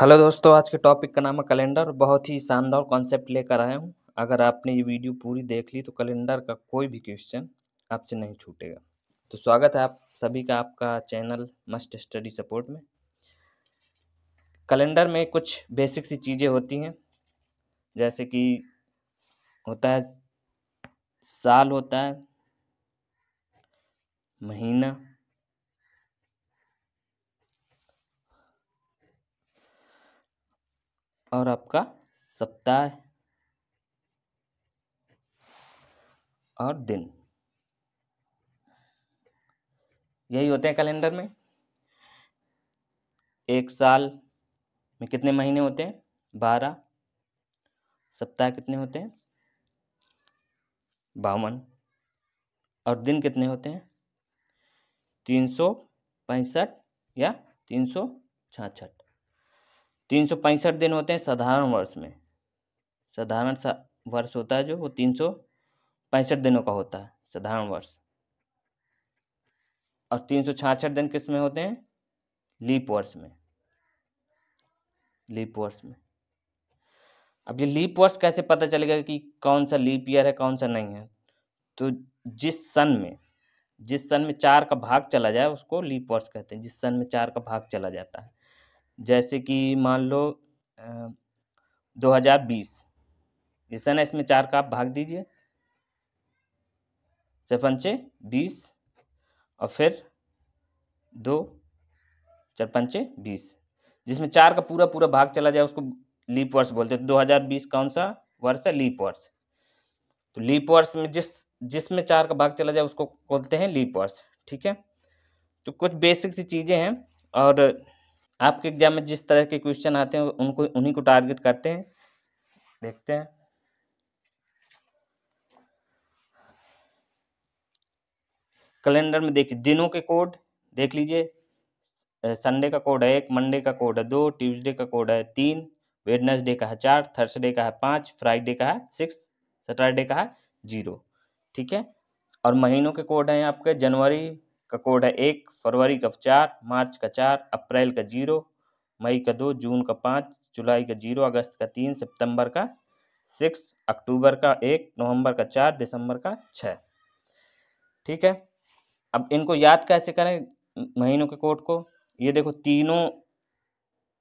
hello दोस्तों आज के टॉपिक का नाम है कैलेंडर बहुत ही शानदार कॉन्सेप्ट लेकर आया हूँ अगर आपने ये वीडियो पूरी देख ली तो कैलेंडर का कोई भी क्वेश्चन आपसे नहीं छूटेगा तो स्वागत है आप सभी का आपका चैनल मस्ट स्टडी सपोर्ट में कैलेंडर में कुछ बेसिक सी चीज़ें होती हैं जैसे कि होता है साल होता है महीना और आपका सप्ताह और दिन यही होते हैं कैलेंडर में एक साल में कितने महीने होते हैं बारह सप्ताह कितने होते हैं बावन और दिन कितने होते हैं तीन सौ पैंसठ या तीन सौ छाछठ तीन सौ पैंसठ दिन होते हैं साधारण वर्ष में साधारण सा वर्ष होता है जो वो तीन सौ पैंसठ दिनों का होता है साधारण वर्ष और तीन सौ छाछठ दिन किस में होते हैं लीप वर्ष में लीप वर्ष में अब ये लीप वर्ष कैसे पता चलेगा कि कौन सा लीप ईयर है कौन सा नहीं है तो जिस सन में जिस सन में चार का भाग चला जाए उसको लीप वर्ष कहते हैं जिस सन में चार का भाग चला जाता है जैसे कि मान लो दो हज़ार बीस जैसा ना इसमें चार का आप भाग दीजिए चरपंचे बीस और फिर दो चरपंचे बीस जिसमें चार का पूरा पूरा भाग चला जाए उसको लीप वर्ष बोलते हैं तो दो हज़ार बीस कौन सा वर्ष है लीप वर्ष तो लीप वर्ष में जिस जिसमें चार का भाग चला जाए उसको बोलते हैं लीप वर्ष ठीक है तो कुछ बेसिक सी चीज़ें हैं और आपके एग्जाम में जिस तरह के क्वेश्चन आते हैं उनको उन्हीं को टारगेट करते हैं देखते हैं कैलेंडर में देखिए दिनों के कोड देख लीजिए संडे का कोड है एक मंडे का कोड है दो ट्यूसडे का कोड है तीन वेडनेसडे का है चार थर्सडे का है पाँच फ्राइडे का है सिक्स सैटरडे का है जीरो ठीक है और महीनों के कोड हैं आपके जनवरी का कोड है एक फरवरी का चार मार्च का चार अप्रैल का जीरो मई का दो जून का पाँच जुलाई का जीरो अगस्त का तीन सितंबर का सिक्स अक्टूबर का एक नवंबर का चार दिसंबर का छः ठीक है अब इनको याद कैसे करें महीनों के कोड को ये देखो तीनों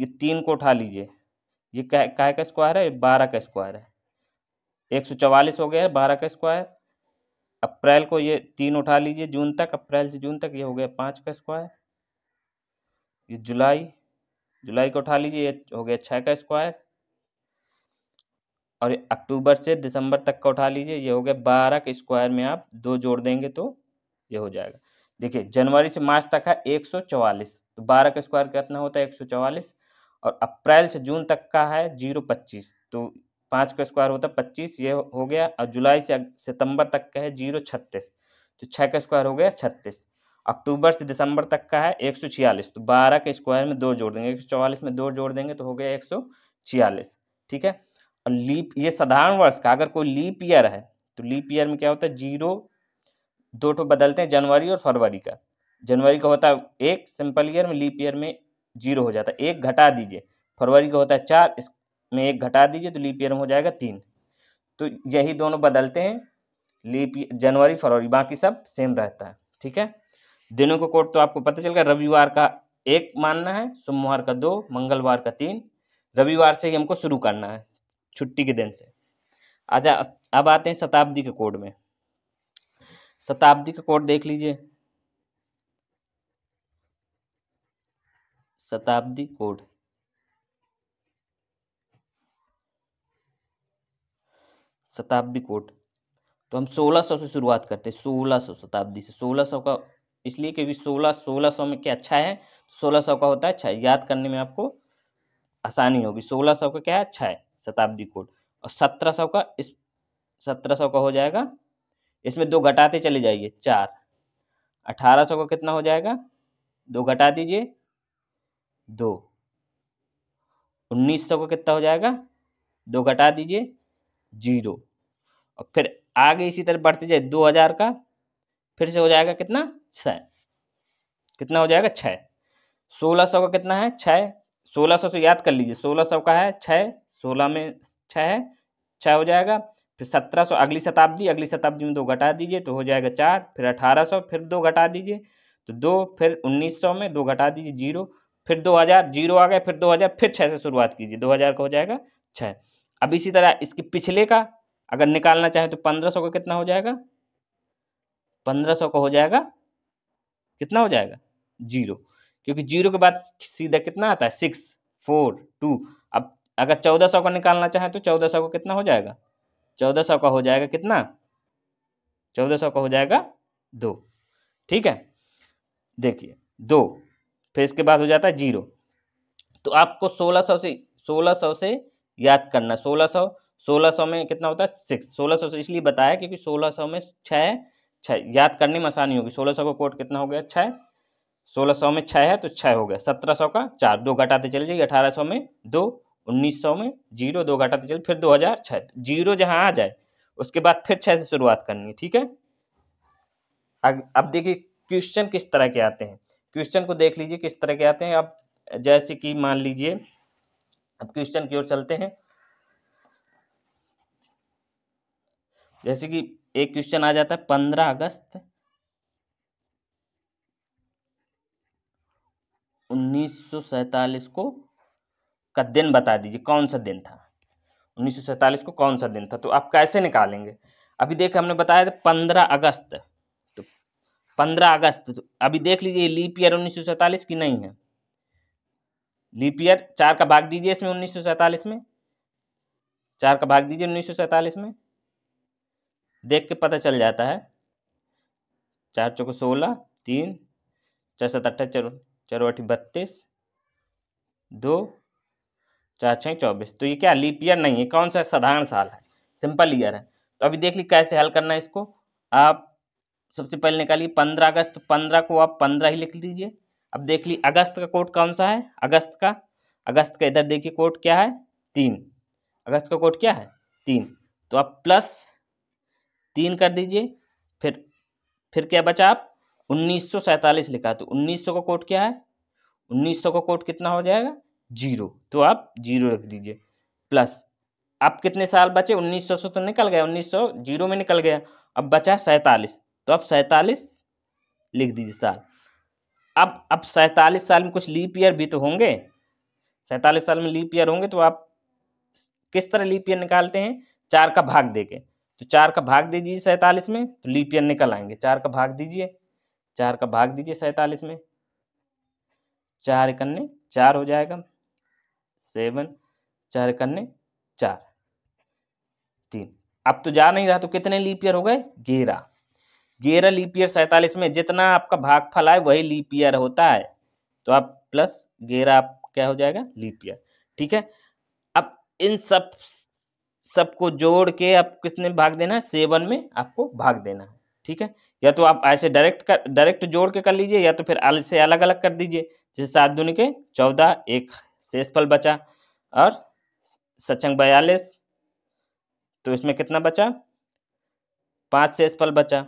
ये तीन को उठा लीजिए ये क्या का, का स्क्वायर है बारह का स्क्वायर है एक सौ चवालीस हो गया है बारह का स्क्वायर अप्रैल को ये तीन उठा लीजिए जून तक अप्रैल से जून तक ये हो गया पाँच का स्क्वायर ये जुलाई जुलाई को उठा लीजिए ये हो गया छः का स्क्वायर और अक्टूबर से दिसंबर तक का उठा लीजिए ये हो गया बारह के स्क्वायर में आप दो जोड़ देंगे तो ये हो जाएगा देखिए जनवरी से मार्च तक है एक सौ चवालीस तो बारह का स्क्वायर कितना होता है एक सौ चवालीस और अप्रैल से जून तक का है जीरो पच्चीस तो पाँच का स्क्वायर होता है पच्चीस ये हो गया और जुलाई से सितंबर तक का है जीरो छत्तीस तो छः का स्क्वायर हो गया छत्तीस अक्टूबर से दिसंबर तक का है एक सौ छियालीस तो बारह के स्क्वायर में दो जोड़ देंगे एक सौ चौवालीस में दो जोड़ देंगे तो हो गया एक सौ छियालीस ठीक है और लीप ये साधारण वर्ष का अगर कोई लीप ईयर है तो लीप ईयर में क्या होता है जीरो दो ठो बदलते हैं जनवरी और फरवरी का जनवरी का होता है एक सिंपल ईयर में लीप ईयर में जीरो हो जाता है एक घटा दीजिए फरवरी का होता है चार इस में एक घटा दीजिए तो लीप ईयर में हो जाएगा तीन तो यही दोनों बदलते हैं लीप जनवरी फरवरी बाकी सब सेम रहता है ठीक है दिनों का कोड तो आपको पता चल गया रविवार का एक मानना है सोमवार का दो मंगलवार का तीन रविवार से ही हमको शुरू करना है छुट्टी के दिन से आजा अब आते हैं शताब्दी के कोड में शताब्दी का कोड देख लीजिए शताब्दी कोड शताब्दी कोट तो हम 1600 से शुरुआत करते हैं 1600 शताब्दी से 1600 का इसलिए क्योंकि 16 1600 में क्या अच्छा है 1600 का होता है अच्छा याद करने में आपको आसानी होगी 1600 का क्या है अच्छा है शताब्दी कोट और 1700 का इस सौ का हो जाएगा इसमें दो घटाते चले जाइए चार सौ का कितना हो जाएगा दो घटा दीजिए दो 1900 का कितना हो जाएगा दो घटा दीजिए जीरो और फिर आगे इसी तरह बढ़ते जाए दो हज़ार का फिर से हो जाएगा कितना छः कितना हो जाएगा छः सोलह सौ का कितना है छः सोलह सौ से याद कर लीजिए सोलह सौ का है छः सोलह में छः है छः हो जाएगा फिर सत्रह सौ अगली शताब्दी अगली शताब्दी में दो घटा दीजिए तो हो जाएगा चार फिर अठारह सौ फिर दो घटा दीजिए तो दो फिर उन्नीस सौ में दो घटा दीजिए जीरो फिर दो हज़ार जीरो आ गए फिर दो हज़ार फिर छः से शुरुआत कीजिए दो हज़ार का हो जाएगा छः अब इसी तरह इसके पिछले का अगर निकालना चाहे तो पंद्रह सौ का कितना हो जाएगा पंद्रह सौ का हो जाएगा कितना हो जाएगा जीरो क्योंकि जीरो के बाद सीधा कितना आता है सिक्स फोर टू अब अगर चौदह सौ का निकालना चाहे तो चौदह सौ का कितना हो जाएगा चौदह सौ का हो जाएगा कितना चौदह सौ का हो जाएगा दो ठीक है देखिए दो फिर इसके बाद हो जाता है जीरो तो आपको सोलह सौ से सोलह सौ से याद करना सोलह सौ सोलह में कितना होता है सिक्स सोलह से इसलिए बताया क्योंकि सोलह में छः छः याद करने में आसानी होगी सोलह सौ का कोट कितना हो गया छः सोलह सौ में छः है तो छः हो गया सत्रह सौ का चार दो घटाते चले जाइए अठारह सौ में दो उन्नीस सौ में जीरो दो घटाते चले फिर दो हज़ार छः जीरो जहाँ आ जाए उसके बाद फिर छः से शुरुआत करनी है ठीक है अब अब देखिए क्वेश्चन किस तरह के आते हैं क्वेश्चन को देख लीजिए किस तरह के आते हैं अब जैसे कि मान लीजिए अब क्वेश्चन की ओर चलते हैं जैसे कि एक क्वेश्चन आ जाता है पंद्रह अगस्त उन्नीस को का दिन बता दीजिए कौन सा दिन था उन्नीस को कौन सा दिन था तो आप कैसे निकालेंगे अभी देख हमने बताया था पंद्रह अगस्त तो पंद्रह अगस्त तो अभी देख लीजिए लीप ईयर उन्नीस की नहीं है लीप ईयर चार का भाग दीजिए इसमें उन्नीस में चार का भाग दीजिए उन्नीस में देख के पता चल जाता है चार चौक सोलह तीन चार सात अट्ठाईस चार अठी बत्तीस दो चार छः चौबीस तो ये क्या लीप ईयर नहीं है कौन सा साधारण साल है सिंपल ईयर है तो अभी देख ली कैसे हल करना है इसको आप सबसे पहले निकालिए पंद्रह अगस्त तो पंद्रह को आप पंद्रह ही लिख लीजिए अब देख ली अगस्त का कोट कौन सा है अगस्त का अगस्त का इधर देखिए कोट क्या है तीन अगस्त का कोट क्या है तीन तो आप प्लस तीन कर दीजिए फिर फिर क्या बचा आप उन्नीस लिखा तो उन्नीस का कोट क्या है उन्नीस का कोट कितना हो जाएगा जीरो तो आप जीरो रख दीजिए प्लस अब कितने साल बचे 1900 तो निकल गया 1900 जीरो में निकल गया अब बचा सैंतालीस तो आप सैंतालीस लिख दीजिए साल अब अब सैंतालीस साल में कुछ लीप ईयर भी तो होंगे सैंतालीस साल में लीप ईयर होंगे तो आप किस तरह लीप ईयर निकालते हैं चार का भाग दे के तो चार का भाग दीजिए सैंतालीस में तो लीप ईयर निकल आएंगे चार का भाग दीजिए चार का भाग दीजिए सैंतालीस में चार इकन्ने चार हो जाएगा सेवन चार इकन्ने चार तीन अब तो जा नहीं रहा तो कितने लीप ईयर हो गए ग्यारह ग्यारह लीप ईयर सैंतालीस में जितना आपका भाग फल आए वही लीप ईयर होता है तो आप प्लस ग्यारह आप क्या हो जाएगा लीप ईयर ठीक है अब इन सब सबको जोड़ के आप कितने भाग देना है सेवन में आपको भाग देना है ठीक है या तो आप ऐसे डायरेक्ट कर डायरेक्ट जोड़ के कर लीजिए या तो फिर अलग से अलग अलग कर दीजिए जैसे सात दूनी के चौदह एक शेषफल बचा और सचंग बयालीस तो इसमें कितना बचा पाँच शेषफल बचा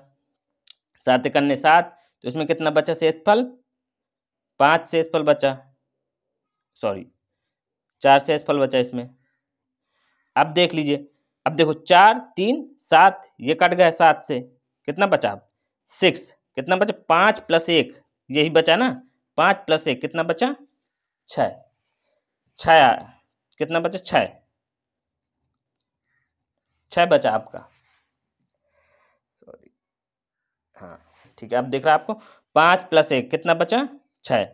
सात इकन्ने सात तो इसमें कितना बचा शेषफल पाँच शेषफल बचा सॉरी चार शेषफल बचा इसमें अब देख लीजिए अब देखो चार तीन सात ये कट गए सात से कितना बचा अब सिक्स कितना बचा पाँच प्लस एक यही बचा ना पाँच प्लस एक कितना बचा छ कितना बचा छ छः बचा आपका सॉरी हाँ ठीक है अब देख रहा है आपको पाँच प्लस एक कितना बचा छः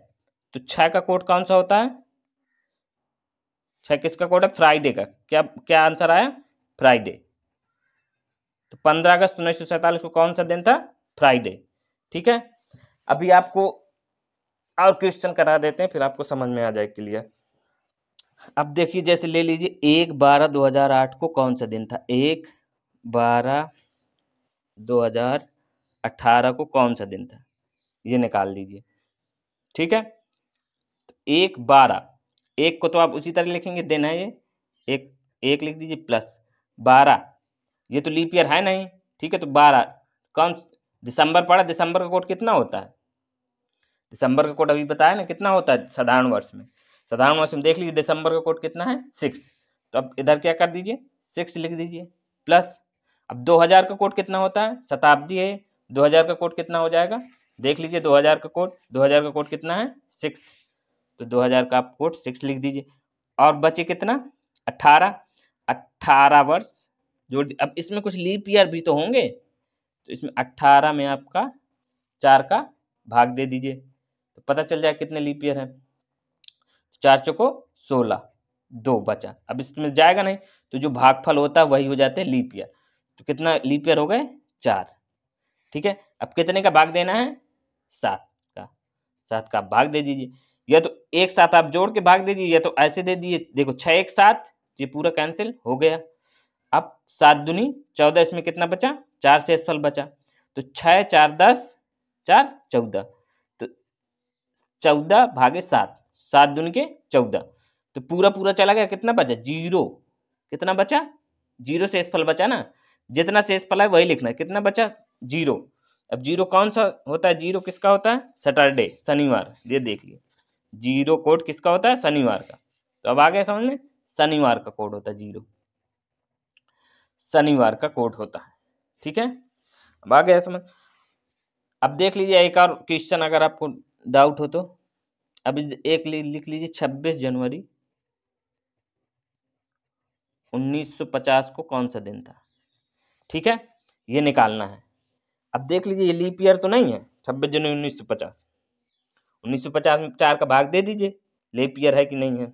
तो छः का कोड कौन सा होता है छः किसका कोड है फ्राइडे का क्या क्या आंसर आया फ्राइडे तो पंद्रह अगस्त उन्नीस सौ सैंतालीस को कौन सा दिन था फ्राइडे ठीक है अभी आपको और क्वेश्चन करा देते हैं फिर आपको समझ में आ जाए क्लियर अब देखिए जैसे ले लीजिए एक बारह दो हजार आठ को कौन सा दिन था एक बारह दो हजार अठारह को कौन सा दिन था ये निकाल लीजिए ठीक है एक बारह एक को तो आप उसी तरह लिखेंगे देन है ये एक एक लिख दीजिए प्लस बारह ये तो लीप ईयर है नहीं ठीक है तो बारह कौन दिसंबर पड़ा दिसंबर का कोड कितना होता है दिसंबर का कोड अभी बताया ना कितना होता है साधारण वर्ष में साधारण वर्ष में देख लीजिए दिसंबर का कोड कितना है सिक्स तो अब इधर क्या कर दीजिए सिक्स लिख दीजिए प्लस अब दो हज़ार का कोड कितना होता है शताब्दी है दो हज़ार का कोड कितना हो जाएगा देख लीजिए दो हज़ार का कोड दो हज़ार का कोड कितना है सिक्स तो दो हज़ार का आप कोट सिक्स लिख दीजिए और बचे कितना 18 18 वर्ष जोड़ अब इसमें कुछ लीप ईयर भी तो होंगे तो इसमें 18 में आपका चार का भाग दे दीजिए तो पता चल जाए कितने लीप ईयर हैं चार चौको सोलह दो बचा अब इसमें जाएगा नहीं तो जो भागफल होता है वही हो जाते हैं लीप ईयर तो कितना लीप ईयर हो गए चार ठीक है अब कितने का भाग देना है सात का सात का भाग दे दीजिए या तो एक साथ आप जोड़ के भाग दे दीजिए या तो ऐसे दे दीजिए देखो छः एक साथ ये पूरा कैंसिल हो गया अब सात दुनी चौदह इसमें कितना बचा चार से स्फल बचा तो छः चार दस चार चौदह तो चौदह भागे सात सात दून के चौदह तो पूरा पूरा चला गया कितना बचा जीरो कितना बचा जीरो से स्फल बचा ना जितना शेषफल है वही लिखना है कितना बचा जीरो अब जीरो कौन सा होता है जीरो किसका होता है सैटरडे शनिवार ये देख लिए जीरो कोड किसका होता है शनिवार का तो अब आ गया समझ में शनिवार का कोड होता है जीरो शनिवार का कोड होता है ठीक है अब आ गया समझ अब देख लीजिए एक और क्वेश्चन अगर आपको डाउट हो तो अब एक लिख लीजिए छब्बीस जनवरी 1950 को कौन सा दिन था ठीक है ये निकालना है अब देख लीजिए ये लीप ईयर तो नहीं है छब्बीस जनवरी 1950 उन्नीस सौ पचास में चार का भाग दे दीजिए लेप ईयर है कि नहीं है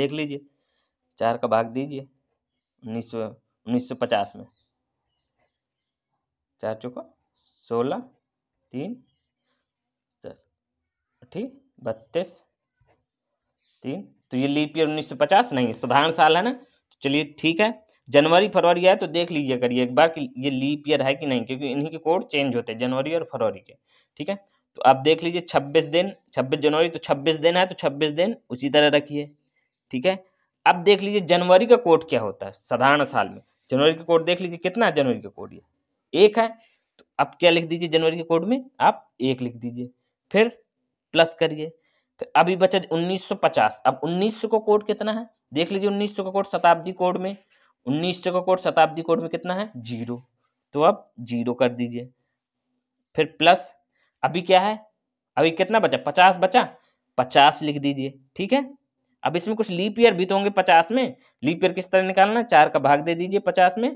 देख लीजिए चार का भाग दीजिए उन्नीस सौ उन्नीस सौ पचास में चार चौक सोलह तीन ठीक बत्तीस तीन तो ये लीप ईयर उन्नीस सौ पचास नहीं है साधारण साल है ना तो चलिए ठीक है जनवरी फरवरी आए तो देख लीजिए करिए एक बार कि ये लीप ईयर है कि नहीं क्योंकि इन्हीं के कोड चेंज होते हैं जनवरी और फरवरी के ठीक है तो आप देख लीजिए छब्बीस दिन छब्बीस जनवरी तो छब्बीस दिन है तो छब्बीस दिन उसी तरह रखिए ठीक है अब देख लीजिए जनवरी का कोड क्या होता है साधारण साल में जनवरी का कोड देख लीजिए कितना है जनवरी का कोड ये एक है तो अब क्या लिख दीजिए जनवरी के कोड में आप एक लिख दीजिए फिर प्लस करिए फिर तो अभी बचा 1950 अब 1900 का कोड कितना है देख लीजिए 1900 का कोड शताब्दी कोड में 1900 का कोड शताब्दी कोड में कितना है जीरो तो अब जीरो कर दीजिए फिर प्लस अभी क्या है अभी कितना बचा पचास बचा पचास लिख दीजिए ठीक है अब इसमें कुछ लीप ईयर भी तो होंगे पचास में लीप ईयर किस तरह निकालना चार का भाग दे दीजिए पचास में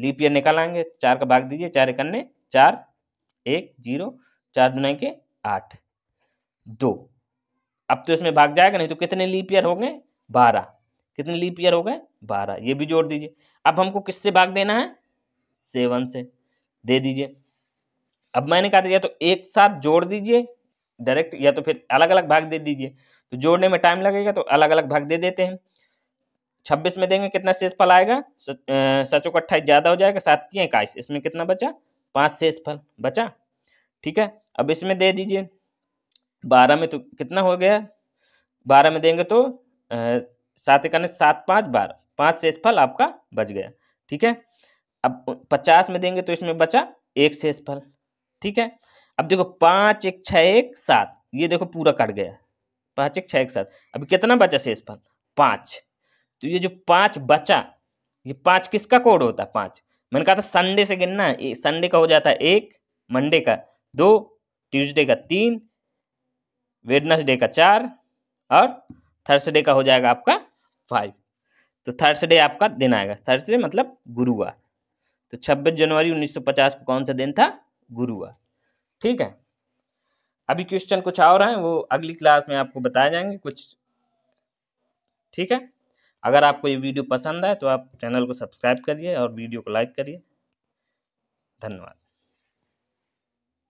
लीप ईयर निकालांगे चार का भाग दीजिए चार करने चार एक जीरो चार दुना के आठ दो अब तो इसमें भाग जाएगा नहीं तो कितने लीप ईयर हो गए बारह कितने लीप ईयर हो गए बारह ये भी जोड़ दीजिए अब हमको किससे भाग देना है सेवन से दे दीजिए अब मैंने कहा था या तो एक साथ जोड़ दीजिए डायरेक्ट या तो फिर अलग अलग भाग दे दीजिए तो जोड़ने में टाइम लगेगा तो अलग अलग भाग दे देते हैं छब्बीस में देंगे कितना शेष फल आएगा सचो का अट्ठाईस ज़्यादा हो जाएगा सात या इक्कीस इसमें कितना बचा पाँच शेष फल बचा ठीक है अब इसमें दे दीजिए बारह में तो कितना हो गया बारह में देंगे तो सात इक्यानवे सात पाँच बारह पाँच शेष फल आपका बच गया ठीक है अब पचास में देंगे तो इसमें बचा एक शेष फल ठीक है अब देखो पाँच एक छः एक सात ये देखो पूरा कट गया पाँच एक छः एक सात अब कितना बचा शेषफल पाँच तो ये जो पाँच बचा ये पाँच किसका कोड होता है पाँच मैंने कहा था संडे से गिनना संडे का हो जाता है एक मंडे का दो ट्यूसडे का तीन वेडनसडे का चार और थर्सडे का हो जाएगा आपका फाइव तो थर्सडे आपका दिन आएगा थर्सडे मतलब गुरुवार तो 26 जनवरी 1950 को कौन सा दिन था गुरुआ ठीक है अभी क्वेश्चन कुछ और हैं वो अगली क्लास में आपको बताए जाएंगे कुछ ठीक है अगर आपको ये वीडियो पसंद आए तो आप चैनल को सब्सक्राइब करिए और वीडियो को लाइक करिए धन्यवाद